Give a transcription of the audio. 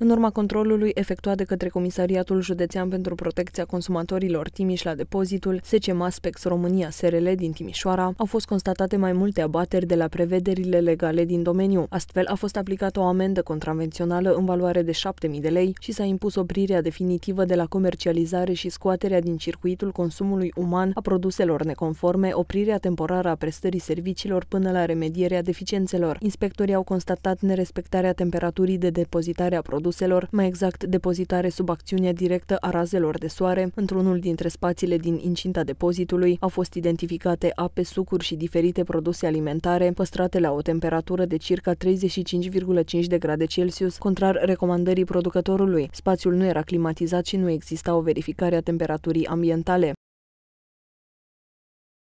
În urma controlului efectuat de către Comisariatul Județean pentru Protecția Consumatorilor Timiș la depozitul SCM Aspex România SRL din Timișoara, au fost constatate mai multe abateri de la prevederile legale din domeniu. Astfel a fost aplicată o amendă contravențională în valoare de 7.000 de lei și s-a impus oprirea definitivă de la comercializare și scoaterea din circuitul consumului uman a produselor neconforme, oprirea temporară a prestării serviciilor până la remedierea deficiențelor. Inspectorii au constatat nerespectarea temperaturii de depozitare a produselor produselor, mai exact depozitare sub acțiunea directă a razelor de soare, într-unul dintre spațiile din incinta depozitului au fost identificate ape, sucuri și diferite produse alimentare păstrate la o temperatură de circa 35,5 de grade Celsius, contrar recomandării producătorului. Spațiul nu era climatizat și nu exista o verificare a temperaturii ambientale.